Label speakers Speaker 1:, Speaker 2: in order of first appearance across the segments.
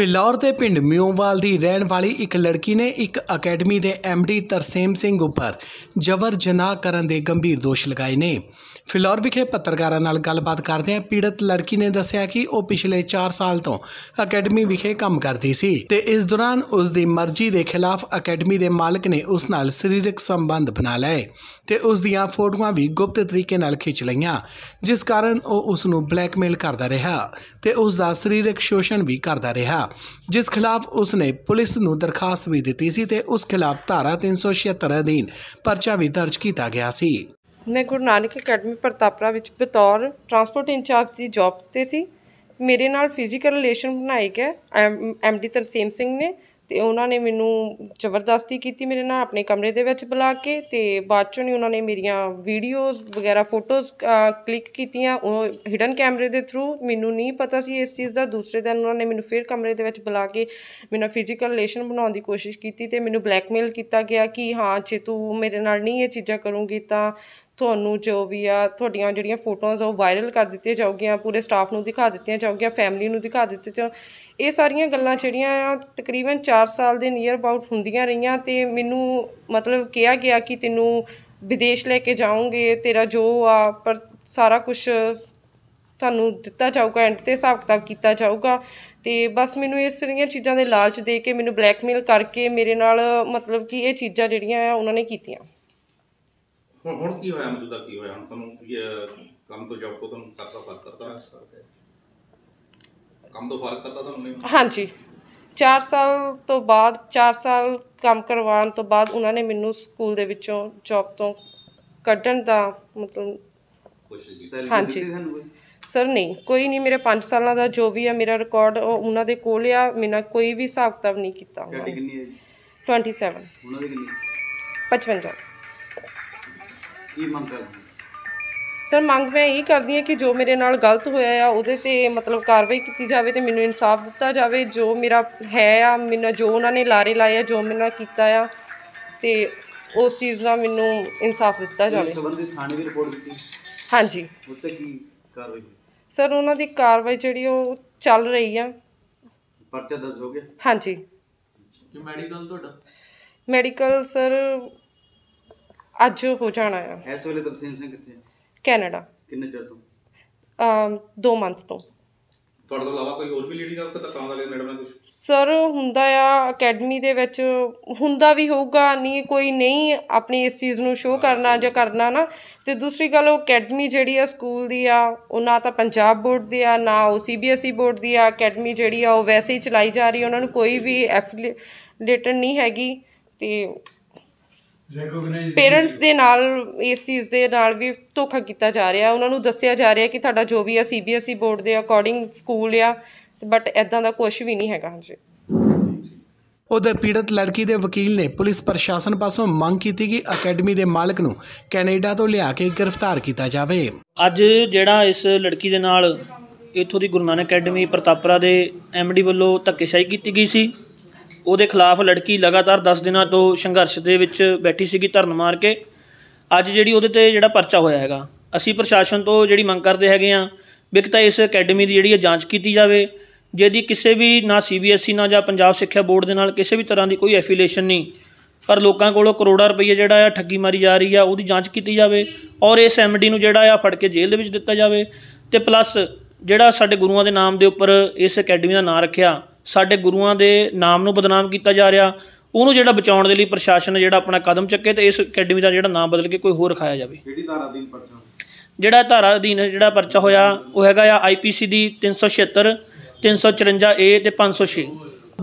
Speaker 1: ਫਿਲੌਰ ਦੇ ਪਿੰਡ ਮਿਓਵਾਲ ਦੀ ਰਹਿਣ ਵਾਲੀ ਇੱਕ ਲੜਕੀ ਨੇ ਇੱਕ ਅਕੈਡਮੀ ਦੇ ਐਮਡੀ ਤਰਸੇਮ ਸਿੰਘ ਉੱਪਰ ਜ਼ਬਰ ਜਨਾਹ ਕਰਨ ਦੇ ਗੰਭੀਰ ਦੋਸ਼ ਲਗਾਏ ਨੇ ਫਿਲੌਰ ਵਿਖੇ ਪੱਤਰਕਾਰਾਂ ਨਾਲ ਗੱਲਬਾਤ ਕਰਦਿਆਂ ਪੀੜਤ ਲੜਕੀ ਨੇ ਦੱਸਿਆ ਕਿ ਉਹ ਪਿਛਲੇ 4 ਸਾਲ ਤੋਂ ਅਕੈਡਮੀ ਵਿਖੇ ਕੰਮ ਕਰਦੀ ਸੀ ਤੇ ਇਸ ਦੌਰਾਨ ਉਸ ਦੀ ਮਰਜ਼ੀ ਦੇ ਖਿਲਾਫ ਅਕੈਡਮੀ ਦੇ ਮਾਲਕ ਨੇ ਉਸ ਨਾਲ ਸਰੀਰਕ ਸੰਬੰਧ ਬਣਾ ਲਏ ਤੇ ਉਸ ਦੀਆਂ ਫੋਟੋਆਂ ਵੀ ਗੁਪਤ ਤਰੀਕੇ ਨਾਲ ਖਿੱਚ ਲਈਆਂ ਜਿਸ ਕਾਰਨ ਉਹ ਉਸ ਨੂੰ ਬਲੈਕਮੇਲ ਕਰਦਾ ਰਿਹਾ ਤੇ ਉਸ ਦਾ ਸਰੀਰਕ ਸ਼ੋਸ਼ਣ ਵੀ ਕਰਦਾ ਰਿਹਾ ਸੀਗਾ ਜਿਸ ਖਿਲਾਫ ਉਸ ਨੇ ਪੁਲਿਸ ਨੂੰ ਦਰਖਾਸਤ ਵੀ ਦਿੱਤੀ ਸੀ ਤੇ ਉਸ ਖਿਲਾਫ ਧਾਰਾ 376 ਅਧੀਨ ਪਰਚਾ ਵੀ ਦਰਜ ਕੀਤਾ ਗਿਆ ਸੀ
Speaker 2: ਮੈਂ ਗੁਰੂ ਨਾਨਕ ਅਕੈਡਮੀ ਪ੍ਰਤਾਪਰਾ ਵਿੱਚ ਬਤੌਰ ਟਰਾਂਸਪੋਰਟ ਇੰਚਾਰਜ ਦੀ ਜੌਬ ਤੇ ਸੀ ਮੇਰੇ ਨਾਲ ਫਿਜ਼ੀਕਲ ਰਿਲੇਸ਼ਨ ਬਣਾਈ ਗਿਆ ਐਮਡੀ ਤਰਸੇਮ ਸਿੰਘ ਨੇ ਤੇ ਉਹਨਾਂ ਨੇ ਮੈਨੂੰ ਜ਼ਬਰਦਸਤੀ ਕੀਤੀ ਮੇਰੇ ਨਾਲ ਆਪਣੇ ਕਮਰੇ ਦੇ ਵਿੱਚ ਬੁਲਾ ਕੇ ਤੇ ਬਾਅਦ ਚੋਂ ਨਹੀਂ ਉਹਨਾਂ ਨੇ ਮੇਰੀਆਂ ਵੀਡੀਓਜ਼ ਵਗੈਰਾ ਫੋਟੋਜ਼ ਕਲਿੱਕ ਕੀਤੀਆਂ ਉਹ ਹਿਡਨ ਕੈਮਰੇ ਦੇ ਥਰੂ ਮੈਨੂੰ ਨਹੀਂ ਪਤਾ ਸੀ ਇਸ ਚੀਜ਼ ਦਾ ਦੂਸਰੇ ਦਿਨ ਉਹਨਾਂ ਨੇ ਮੈਨੂੰ ਫਿਰ ਕਮਰੇ ਦੇ ਵਿੱਚ ਬੁਲਾ ਕੇ ਮੇਰੇ ਨਾਲ ਫਿਜ਼ੀਕਲ ਰਿਲੇਸ਼ਨ ਬਣਾਉਣ ਦੀ ਕੋਸ਼ਿਸ਼ ਕੀਤੀ ਤੇ ਮੈਨੂੰ ਬਲੈਕਮੇਲ ਕੀਤਾ ਗਿਆ ਕਿ ਹਾਂ ਜੇ ਤੂੰ ਮੇਰੇ ਨਾਲ ਨਹੀਂ ਇਹ ਚੀਜ਼ਾਂ ਕਰੂੰਗੀ ਤਾਂ ਤੁਹਾਨੂੰ ਜੋ ਵੀ ਆ ਤੁਹਾਡੀਆਂ ਜਿਹੜੀਆਂ ਫੋਟੋਜ਼ ਉਹ ਵਾਇਰਲ ਕਰ ਦਿੱਤੀਆਂ ਜਾਊਗੀਆਂ ਪੂਰੇ ਸਟਾਫ ਨੂੰ ਦਿਖਾ ਦਿੱਤੀਆਂ ਜਾਊਗੀਆਂ ਫੈਮਿਲੀ ਨੂੰ ਦਿਖਾ ਦਿੱਤੇ ਤੇ ਇਹ ਸਾਰੀਆਂ ਗੱਲਾਂ ਜਿਹੜੀਆਂ ਆ ਤਕਰੀਬਨ 4 ਸਾਲ ਦੇ ਨੀਅਰ ਅਬਾਊਟ ਹੁੰਦੀਆਂ ਰਹੀਆਂ ਤੇ ਮੈਨੂੰ ਮਤਲਬ ਕਿਹਾ ਗਿਆ ਕਿ ਤੈਨੂੰ ਵਿਦੇਸ਼ ਲੈ ਕੇ ਜਾਉਂਗੇ ਤੇਰਾ ਜੋ ਆ ਪਰ ਸਾਰਾ ਕੁਝ ਤੁਹਾਨੂੰ ਦਿੱਤਾ ਜਾਊਗਾ ਐਂਡ ਤੇ ਹਿਸਾਬ ਕਿਤਾਬ ਕੀਤਾ ਜਾਊਗਾ ਤੇ ਬਸ ਮੈਨੂੰ ਇਸ ਤਰ੍ਹਾਂ ਚੀਜ਼ਾਂ ਦੇ ਲਾਲਚ ਦੇ ਕੇ ਮੈਨੂੰ ਬਲੈਕਮੇਲ ਕਰਕੇ ਮੇਰੇ ਨਾਲ ਮਤਲਬ ਕਿ ਇਹ ਚੀਜ਼ਾਂ ਜਿਹੜੀਆਂ ਆ ਉਹਨਾਂ ਨੇ ਕੀਤੀਆਂ
Speaker 1: ਹੁਣ ਹੁਣ ਕੀ ਹੋਇਆ ਮੌਜੂਦਾ ਕੀ ਹੋਇਆ ਹੁਣ ਤੁਹਾਨੂੰ ਕੰਮ ਤੋਂ ਜੌਬ ਤੋਂ ਤੁਹਾਨੂੰ ਕਰਦਾ ਫਰਕ ਕਰਦਾ ਕੰਮ ਤੋਂ ਫਰਕ ਕਰਦਾ ਤੁਹਾਨੂੰ ਨਹੀਂ ਹਾਂਜੀ
Speaker 2: 4 ਸਾਲ ਤੋਂ ਬਾਅਦ 4 ਸਾਲ ਕੰਮ ਕਰਵਾਉਣ ਤੋਂ ਬਾਅਦ ਉਹਨਾਂ ਨੇ ਮੈਨੂੰ ਸਕੂਲ ਦੇ ਵਿੱਚੋਂ ਜੌਬ ਤੋਂ ਕੱਢਣ ਦਾ ਮਤਲਬ ਹਾਂਜੀ। ਸਰ ਨਹੀਂ ਕੋਈ ਨਹੀਂ ਮੇਰੇ 5 ਸਾਲਾਂ ਦਾ ਜੋ ਵੀ ਆ ਮੇਰਾ ਰਿਕਾਰਡ ਉਹ ਉਹਨਾਂ ਦੇ ਕੋਲ ਆ ਮੈਨਾਂ ਕੋਈ ਵੀ ਹਿਸਾਬ ਤਵ ਨਹੀਂ ਕੀਤਾ ਉਹਨਾਂ ਕਿੰਨੀ ਹੈ ਜੀ? 27 ਉਹਨਾਂ ਦੇ ਕਿੰਨੀ 55 ਕੀ ਮੰਗ ਕਰਦੇ ਸਰ ਮੰਗ ਮੈਂ ਇਹ ਕਰਦੀ ਹਾਂ ਕਿ ਜੋ ਮੇਰੇ ਨਾਲ ਗਲਤ ਹੋਇਆ ਆ ਉਹਦੇ ਤੇ ਮਤਲਬ ਕਾਰਵਾਈ ਕੀਤੀ ਜਾਵੇ ਤੇ ਮੈਨੂੰ ਇਨਸਾਫ ਦਿੱਤਾ ਜਾਵੇ ਜੋ ਮੇਰਾ ਹੈ ਆ ਮੈਨੂੰ ਜੋ ਉਹਨਾਂ ਨੇ ਲਾਰੇ ਲਾਏ ਆ ਜੋ ਮੇਰੇ ਨਾਲ ਕੀਤਾ ਆ ਤੇ ਉਸ ਚੀਜ਼ ਦਾ ਮੈਨੂੰ ਇਨਸਾਫ ਦਿੱਤਾ ਜਾਵੇ ਇਸ ਸੰਬੰਧੀ
Speaker 3: ਥਾਣੇ ਵੀ ਰਿਪੋਰਟ ਕੀਤੀ ਹਾਂਜੀ ਉੱਤੇ ਕੀ ਕਾਰਵਾਈ
Speaker 2: ਸਰ ਉਹਨਾਂ ਦੀ ਕਾਰਵਾਈ ਜਿਹੜੀ ਉਹ ਚੱਲ ਰਹੀ ਆ
Speaker 3: ਪਰਚਾ ਦਰਜ ਹੋ ਗਿਆ
Speaker 2: ਹਾਂਜੀ ਕਿ
Speaker 3: ਮੈਡੀਕਲ ਤੁਹਾਡਾ
Speaker 2: ਮੈਡੀਕਲ ਸਰ ਅੱਜ ਹੋ ਜਾਣਾ ਹੈ
Speaker 3: ਇਸ ਵੇਲੇ ਤਰਸੀਮ ਸਿੰਘ ਕਿੱਥੇ ਹੈ
Speaker 2: ਕੈਨੇਡਾ ਕਿੰਨੇ ਚਿਰ ਤੋਂ ਅਮ, ਦੋ ਮਹੀਨੇ ਤੋਂ
Speaker 1: ਤੁਹਾਡੇ ਤੋਂ ਇਲਾਵਾ ਕੋਈ ਹੋਰ ਵੀ ਲੇਡੀਜ਼ ਆਪਕਾ ਤਾਂ ਤਾਂ ਦਾ ਲੈ ਮੈਡਮ ਨੇ ਕੁਝ
Speaker 2: ਸਰ ਹੁੰਦਾ ਆ ਅਕੈਡਮੀ ਦੇ ਵਿੱਚ ਹੁੰਦਾ ਵੀ ਹੋਊਗਾ ਨਹੀਂ ਕੋਈ ਨਹੀਂ ਆਪਣੀ ਇਸ ਚੀਜ਼ ਨੂੰ ਸ਼ੋਅ ਕਰਨਾ ਜਾਂ ਕਰਨਾ ਨਾ ਤੇ ਦੂਸਰੀ ਗੱਲ ਉਹ ਅਕੈਡਮੀ ਜਿਹੜੀ ਆ ਸਕੂਲ ਦੀ ਆ ਉਹ ਨਾ ਤਾਂ ਪੰਜਾਬ ਬੋਰਡ ਦੀ ਆ ਨਾ ਉਹ ਸੀਬੀਐਸਈ ਬੋਰਡ e ਦੀ ਆ ਅਕੈਡਮੀ ਜਿਹੜੀ ਆ ਉਹ ਵੈਸੇ ਹੀ ਚਲਾਈ ਜਾ ਰਹੀ ਉਹਨਾਂ ਨੂੰ ਕੋਈ ਵੀ ਐਫੀਲੀਏਟਡ ਨਹੀਂ ਹੈਗੀ ਤੇ ਪੇਰੈਂਟਸ ਦੇ ਨਾਲ ਇਸ ਚੀਜ਼ ਦੇ ਨਾਲ ਵੀ ਧੋਖਾ ਕੀਤਾ ਜਾ ਰਿਹਾ ਉਹਨਾਂ ਨੂੰ ਦੱਸਿਆ ਜਾ ਰਿਹਾ ਕਿ ਤੁਹਾਡਾ ਜੋ ਵੀ ਆ ਸੀਬੀਐਸਈ e ਬੋਰਡ ਦੇ ਅਕੋਰਡਿੰਗ ਸਕੂਲ ਆ ਬਟ ਐਦਾਂ ਦਾ ਕੁਝ ਵੀ ਨਹੀਂ ਹੈਗਾ ਹਾਂਜੀ
Speaker 1: ਉਧਰ ਪੀੜਤ ਲੜਕੀ ਦੇ ਵਕੀਲ ਨੇ ਪੁਲਿਸ ਪ੍ਰਸ਼ਾਸਨ ਪਾਸੋਂ ਮੰਗ ਕੀਤੀ ਕਿ ਅਕੈਡਮੀ ਦੇ ਮਾਲਕ ਨੂੰ ਕੈਨੇਡਾ ਤੋਂ ਲਿਆ ਕੇ ਗ੍ਰਿਫਤਾਰ ਕੀਤਾ ਜਾਵੇ
Speaker 3: ਅੱਜ ਜਿਹੜਾ ਇਸ ਲੜਕੀ ਦੇ ਨਾਲ ਇਥੋਂ ਦੀ ਗੁਰਨਾਨ ਅਕੈਡਮੀ ਪ੍ਰਤਾਪਰਾ ਦੇ ਐਮਡੀ ਵੱਲੋਂ ਧੱਕੇਸ਼ਾਹੀ ਕੀਤੀ ਗਈ ਸੀ ਉਹਦੇ ਖਿਲਾਫ ਲੜਕੀ ਲਗਾਤਾਰ 10 ਦਿਨਾਂ ਤੋਂ ਸੰਘਰਸ਼ ਦੇ ਵਿੱਚ ਬੈਠੀ ਸੀਗੀ ਧਰਨ ਮਾਰ ਕੇ ਅੱਜ ਜਿਹੜੀ ਉਹਦੇ ਤੇ ਜਿਹੜਾ ਪਰਚਾ ਹੋਇਆ ਹੈਗਾ ਅਸੀਂ ਪ੍ਰਸ਼ਾਸਨ ਤੋਂ ਜਿਹੜੀ ਮੰਗ ਕਰਦੇ ਹੈਗੇ ਆ ਵੀ ਕਿ ਤਾਂ ਇਸ ਅਕੈਡਮੀ ਦੀ ਜਿਹੜੀ ਹੈ ਜਾਂਚ ਕੀਤੀ ਜਾਵੇ ਜੇਦੀ ਕਿਸੇ ਵੀ ਨਾ ਸੀਬੀਐਸਈ ਨਾ ਜਾਂ ਪੰਜਾਬ ਸਿੱਖਿਆ ਬੋਰਡ ਦੇ ਨਾਲ ਕਿਸੇ ਵੀ ਤਰ੍ਹਾਂ ਦੀ ਕੋਈ ਐਫੀਲੀਏਸ਼ਨ ਨਹੀਂ ਪਰ ਲੋਕਾਂ ਕੋਲੋਂ ਕਰੋੜਾਂ ਰੁਪਏ ਜਿਹੜਾ ਆ ਠੱਗੀ ਮਾਰੀ ਜਾ ਰਹੀ ਆ ਉਹਦੀ ਜਾਂਚ ਕੀਤੀ ਜਾਵੇ ਔਰ ਇਸ ਐਮਡੀ ਨੂੰ ਜਿਹੜਾ ਆ ਫੜ ਕੇ ਜੇਲ੍ਹ ਦੇ ਵਿੱਚ ਦਿੱਤਾ ਜਾਵੇ ਤੇ ਪਲੱਸ ਜਿਹੜਾ ਸਾਡੇ ਗੁਰੂਆਂ ਦੇ ਨਾਮ ਦੇ ਉੱਪਰ ਇਸ ਅਕੈਡਮੀ ਦਾ ਨਾਮ ਰੱਖਿਆ ਸਾਡੇ ਗੁਰੂਆਂ ਦੇ ਨਾਮ ਨੂੰ ਬਦਨਾਮ ਕੀਤਾ ਜਾ ਰਿਹਾ ਉਹਨੂੰ ਜਿਹੜਾ ਬਚਾਉਣ ਦੇ ਲਈ ਪ੍ਰਸ਼ਾਸਨ ਨੇ ਜਿਹੜਾ ਆਪਣਾ ਕਦਮ ਚੱਕੇ ਤੇ ਇਸ ਅਕੈਡਮੀ ਦਾ ਜਿਹੜਾ ਨਾਮ ਬਦਲ ਕੇ ਕੋਈ ਹੋਰ ਰਖਾਇਆ ਜਾਵੇ
Speaker 1: ਕਿਹੜੀ ਧਾਰਾ ਅਧੀਨ ਪਰਚਾ
Speaker 3: ਜਿਹੜਾ ਧਾਰਾ ਅਧੀਨ ਜਿਹੜਾ ਪਰਚਾ ਹੋਇਆ ਉਹ ਹੈਗਾ ਆ ਆਈਪੀਸੀ ਦੀ 376 354 ਏ ਤੇ 506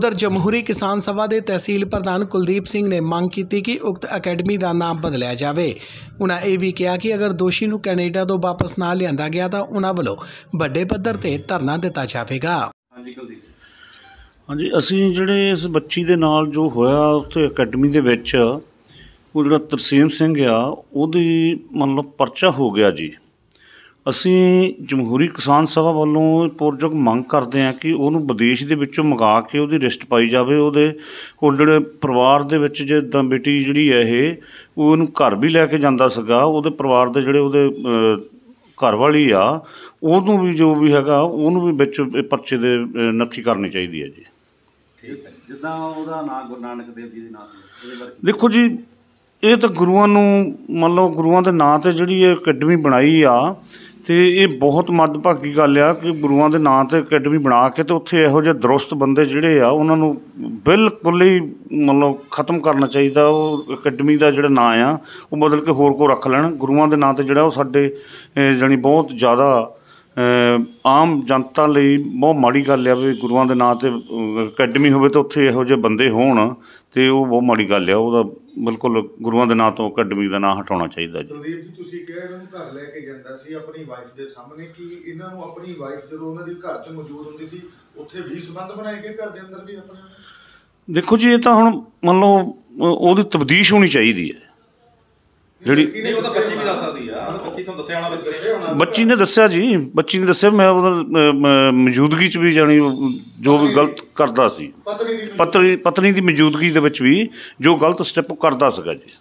Speaker 1: ਉਧਰ ਜਮਹੂਰੀ ਕਿਸਾਨ ਸਭਾ ਦੇ ਤਹਿਸੀਲ ਪ੍ਰਧਾਨ ਕੁਲਦੀਪ ਸਿੰਘ ਨੇ ਮੰਗ ਕੀਤੀ ਕਿ ਉਕਤ ਅਕੈਡਮੀ ਦਾ ਨਾਮ ਬਦਲਿਆ ਜਾਵੇ ਉਹਨਾਂ ਇਹ ਵੀ ਕਿਹਾ ਕਿ ਅਗਰ ਦੋਸ਼ੀ ਨੂੰ ਕੈਨੇਡਾ ਤੋਂ ਵਾਪਸ ਨਾ ਲਿਆਂਦਾ ਗਿਆ ਤਾਂ ਉਹਨਾਂ ਵੱਲੋਂ ਵੱਡੇ ਪੱਧਰ ਤੇ ਧਰਨਾ ਦਿੱਤਾ ਜਾਵੇਗਾ ਹਾਂਜੀ ਕੁਲਦੀਪ
Speaker 4: ਹਾਂਜੀ ਅਸੀਂ ਜਿਹੜੇ ਇਸ ਬੱਚੀ ਦੇ ਨਾਲ ਜੋ ਹੋਇਆ ਉੱਥੇ ਅਕੈਡਮੀ ਦੇ ਵਿੱਚ ਉਹ ਜਿਹੜਾ ਤਰਸੀਮ ਸਿੰਘ ਆ ਉਹਦੀ ਮੰਨ ਲਓ ਪਰਚਾ ਹੋ ਗਿਆ ਜੀ ਅਸੀਂ ਜਮਹੂਰੀ ਕਿਸਾਨ ਸਭਾ ਵੱਲੋਂ ਪੁਰਜਕ ਮੰਗ ਕਰਦੇ ਆ ਕਿ ਉਹਨੂੰ ਵਿਦੇਸ਼ ਦੇ ਵਿੱਚੋਂ ਮੰਗਾ ਕੇ ਉਹਦੀ ਰਿਸ਼ਟ ਪਾਈ ਜਾਵੇ ਉਹਦੇ ਉਹ ਪਰਿਵਾਰ ਦੇ ਵਿੱਚ ਜੇ ਤਾਂ ਬੇਟੀ ਜਿਹੜੀ ਹੈ ਇਹ ਉਹਨੂੰ ਘਰ ਵੀ ਲੈ ਕੇ ਜਾਂਦਾ ਸੀਗਾ ਉਹਦੇ ਪਰਿਵਾਰ ਦੇ ਜਿਹੜੇ ਉਹਦੇ ਘਰ ਵਾਲੀ ਆ ਉਹਨੂੰ ਵੀ ਜੋ ਵੀ ਹੈਗਾ ਉਹਨੂੰ ਵੀ ਵਿੱਚ ਪਰਚੇ ਦੇ ਨੱਥੀ ਕਰਨੀ ਚਾਹੀਦੀ ਹੈ ਜੀ ਜਿੱਦਾਂ ਉਹਦਾ ਨਾਂ ਦੇਵ ਜੀ ਦੇ ਨਾਂ ਤੇ ਦੇਖੋ ਜੀ ਇਹ ਤਾਂ ਗੁਰੂਆਂ ਨੂੰ ਮੰਨ ਲਓ ਗੁਰੂਆਂ ਦੇ ਨਾਂ ਤੇ ਜਿਹੜੀ ਇਹ ਅਕੈਡਮੀ ਬਣਾਈ ਆ ਤੇ ਇਹ ਬਹੁਤ ਮੱਦਭਾਗੀ ਗੱਲ ਆ ਕਿ ਗੁਰੂਆਂ ਦੇ ਨਾਂ ਤੇ ਅਕੈਡਮੀ ਬਣਾ ਕੇ ਤੇ ਉੱਥੇ ਇਹੋ ਜਿਹੇ ਦਰੁਸਤ ਬੰਦੇ ਜਿਹੜੇ ਆ ਉਹਨਾਂ ਨੂੰ ਬਿਲਕੁਲ ਹੀ ਮਤਲਬ ਖਤਮ ਕਰਨਾ ਚਾਹੀਦਾ ਉਹ ਅਕੈਡਮੀ ਦਾ ਜਿਹੜਾ ਨਾਂ ਆ ਉਹ ਬਦਲ ਕੇ ਹੋਰ ਕੋ ਰੱਖ ਲੈਣ ਗੁਰੂਆਂ ਦੇ ਨਾਂ ਤੇ ਜਿਹੜਾ ਉਹ ਸਾਡੇ ਜਾਨੀ ਬਹੁਤ ਜ਼ਿਆਦਾ ਆਮ ਜਨਤਾ ਲਈ ਬਹੁਤ ਮਾੜੀ ਗੱਲ ਆ ਵੀ ਗੁਰੂਆਂ ਦੇ ਨਾਂ 'ਤੇ ਅਕੈਡਮੀ ਹੋਵੇ ਤਾਂ ਉੱਥੇ ਇਹੋ ਜਿਹੇ ਬੰਦੇ ਹੋਣ ਤੇ ਉਹ ਬਹੁਤ ਮਾੜੀ ਗੱਲ ਆ ਉਹਦਾ ਬਿਲਕੁਲ ਗੁਰੂਆਂ ਦੇ ਨਾਂ ਤੋਂ ਅਕੈਡਮੀ ਦਾ ਨਾਂ ਹਟਾਉਣਾ ਚਾਹੀਦਾ ਜੀ
Speaker 1: ਕੁਲਦੀਪ ਜੀ ਤੁਸੀਂ ਕਿਹਾ ਇਹਨਾਂ ਨੂੰ ਘਰ ਲੈ ਕੇ ਜਾਂਦਾ ਸੀ ਆਪਣੀ ਵਾਈਫ ਦੇ ਸਾਹਮਣੇ ਕਿ ਇਹਨਾਂ ਨੂੰ ਆਪਣੀ ਵਾਈਫ ਜਦੋਂ ਉਹਨਾਂ ਦੀ ਘਰ 'ਚ ਮੌਜੂਦ ਹੁੰਦੀ ਸੀ ਉੱਥੇ ਵੀ ਸਬੰਧ ਬਣਾਏ ਕੇ ਘਰ ਦੇ ਅੰਦਰ ਵੀ ਆਪਣੇ
Speaker 4: ਦੇਖੋ ਜੀ ਇਹ ਤਾਂ ਹੁਣ ਮੰਨ ਲਓ ਉਹਦੀ ਤਬਦੀਸ਼ ਹੋਣੀ ਚਾਹੀਦੀ ਹੈ ਜਿਹੜੀ
Speaker 1: ਨਹੀਂ ਉਹ ਤਾਂ ਬੱਚੀ ਵੀ ਦੱਸ ਸਕਦੀ ਆ ਉਹ ਬੱਚੀ ਤੁਹਾਨੂੰ ਦੱਸਿਆ ਹੋਣਾ ਬੱਚੇ ਹੋਣਾ
Speaker 4: ਬੱਚੀ ਨੇ ਦੱਸਿਆ ਜੀ ਬੱਚੀ ਨੇ ਦੱਸਿਆ ਮੈਂ ਉਹਦਾ ਮੌਜੂਦਗੀ ਚ ਵੀ ਜਾਣੀ ਜੋ ਵੀ ਗਲਤ ਕਰਦਾ ਸੀ ਪਤਨੀ ਦੀ ਪਤਨੀ ਦੀ ਮੌਜੂਦਗੀ ਦੇ ਵਿੱਚ ਵੀ ਜੋ ਗਲਤ ਸਟੈਪ ਕਰਦਾ ਸੀਗਾ ਜੀ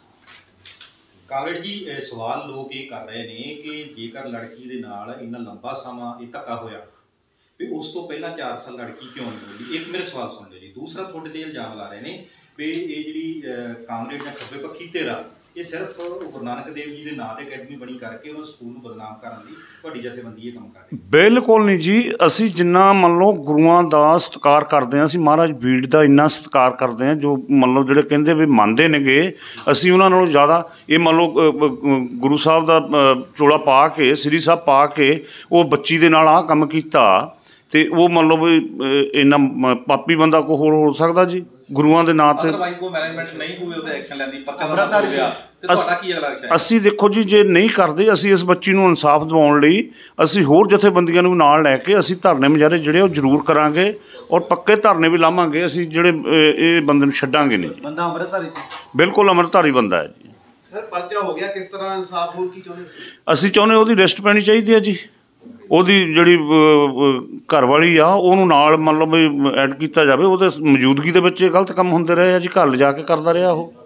Speaker 1: ਕਾਵੜ ਜੀ ਸਵਾਲ ਲੋਕ ਇਹ ਕਰ ਰਹੇ ਨੇ ਕਿ ਜੇਕਰ ਲੜਕੀ ਦੇ ਨਾਲ ਇੰਨਾ ਲੰਬਾ ਸਮਾਂ ਇਹ ਧੱਕਾ ਹੋਇਆ ਵੀ ਉਸ ਤੋਂ ਪਹਿਲਾਂ 4 ਸਾਲ ਲੜਕੀ ਕਿਉਂ ਨਹੀਂ ਬੋਲੀ ਇੱਕ ਮੇਰੇ ਸਵਾਲ ਸੁਣ ਲਓ ਜੀ ਦੂਸਰਾ ਤੁਹਾਡੇ ਤੇ ਇਲਜ਼ਾਮ ਲਾ ਰਹੇ ਨੇ ਵੀ ਇਹ ਜਿਹੜੀ ਕਾਮਰੇਡ ਨੇ ਖੱਬੇ ਪੱਖੀ ਤੇਰਾ ਇਹ ਸਿਰਫ ਗੁਰਨਾਨਕ ਦੇਵ ਜੀ ਦੇ ਨਾਂ ਤੇ ਅਕੈਡਮੀ ਬਣੀ ਕਰਕੇ ਉਹਨਾਂ ਸਕੂਲ ਨੂੰ
Speaker 4: ਬਦਨਾਮ ਕਰਨ ਦੀ ਵੱਡੀ ਜਥੇਬੰਦੀ ਇਹ ਕੰਮ ਕਰ ਰਹੀ ਬਿਲਕੁਲ ਨਹੀਂ ਜੀ ਅਸੀਂ ਜਿੰਨਾ ਮੰਨ ਲਓ ਗੁਰੂਆਂ ਦਾ ਸਤਿਕਾਰ ਕਰਦੇ ਹਾਂ ਅਸੀਂ ਮਹਾਰਾਜ ਬੀੜ ਦਾ ਇੰਨਾ ਸਤਿਕਾਰ ਕਰਦੇ ਹਾਂ ਜੋ ਮੰਨ ਲਓ ਜਿਹੜੇ ਕਹਿੰਦੇ ਵੀ ਮੰਨਦੇ ਨੇਗੇ ਅਸੀਂ ਉਹਨਾਂ ਨਾਲੋਂ ਜ਼ਿਆਦਾ ਇਹ ਮੰਨ ਲਓ ਗੁਰੂ ਸਾਹਿਬ ਦਾ ਚੋਲਾ ਪਾ ਕੇ ਸ੍ਰੀ ਸਾਹਿਬ ਪਾ ਕੇ ਉਹ ਬੱਚੀ ਦੇ ਨਾਲ ਆਹ ਕੰਮ ਕੀਤਾ ਤੇ ਉਹ ਮੰਨ ਲਓ ਵੀ ਇੰਨਾ ਪਾਪੀ ਬੰਦਾ ਕੋ ਹੋਰ ਹੋ ਸਕਦਾ ਜੀ ਗੁਰੂਆਂ ਦੇ ਨਾਂ ਤੇ ਅਦਰਵਾਈਜ਼
Speaker 1: ਕੋ ਮੈਨੇਜਮੈਂਟ ਨਹੀਂ ਹੋਵੇ ਉਹਦੇ ਐਕਸ਼ਨ ਲੈਂਦੀ ਪਰਚਾ ਦਾ ਤੇ ਤੁਹਾਡਾ ਕੀ ਅਗਲਾ ਐਕਸ਼ਨ
Speaker 4: ਅਸੀਂ ਦੇਖੋ ਜੀ ਜੇ ਨਹੀਂ ਕਰਦੇ ਅਸੀਂ ਇਸ ਬੱਚੀ ਨੂੰ ਇਨਸਾਫ ਦਿਵਾਉਣ ਲਈ ਅਸੀਂ ਹੋਰ ਜਥੇਬੰਦੀਆਂ ਨੂੰ ਨਾਲ ਲੈ ਕੇ ਅਸੀਂ ਧਰਨੇ ਮੁਜਾਰੇ ਜਿਹੜੇ ਉਹ ਜ਼ਰੂਰ ਕਰਾਂਗੇ ਔਰ ਪੱਕੇ ਧਰਨੇ ਵੀ ਲਾਵਾਂਗੇ ਅਸੀਂ ਜਿਹੜੇ ਇਹ ਬੰਦੇ ਨੂੰ ਛੱਡਾਂਗੇ ਨਹੀਂ
Speaker 1: ਬੰਦਾ ਅੰਮ੍ਰਿਤਧਾਰੀ ਸੀ
Speaker 4: ਬਿਲਕੁਲ ਅੰਮ੍ਰਿਤਧਾਰੀ ਬੰਦਾ ਹੈ ਜੀ
Speaker 1: ਸਰ ਪਰਚਾ ਹੋ ਗਿਆ ਕਿਸ ਤਰ੍ਹਾਂ ਇਨਸਾਫ ਹੋ ਕੀ ਚਾਹੁੰਦੇ
Speaker 4: ਅਸੀਂ ਚਾਹੁੰਦੇ ਉਹਦੀ ਰੈਸਟ ਪੈਣੀ ਚਾਹੀਦੀ ਹੈ ਜੀ ਉਹਦੀ ਜਿਹੜੀ ਘਰ ਵਾਲੀ ਆ ਉਹਨੂੰ ਨਾਲ ਮੰਨ ਲਓ ਵੀ ਐਡ ਕੀਤਾ ਜਾਵੇ ਉਹਦੇ ਮੌਜੂਦਗੀ ਦੇ ਵਿੱਚ ਗਲਤ ਕੰਮ ਹੁੰਦੇ ਰਹੇ ਆ ਜੀ ਘਰ ਲਿਜਾ ਕੇ ਕਰਦਾ ਰਿਹਾ ਉਹ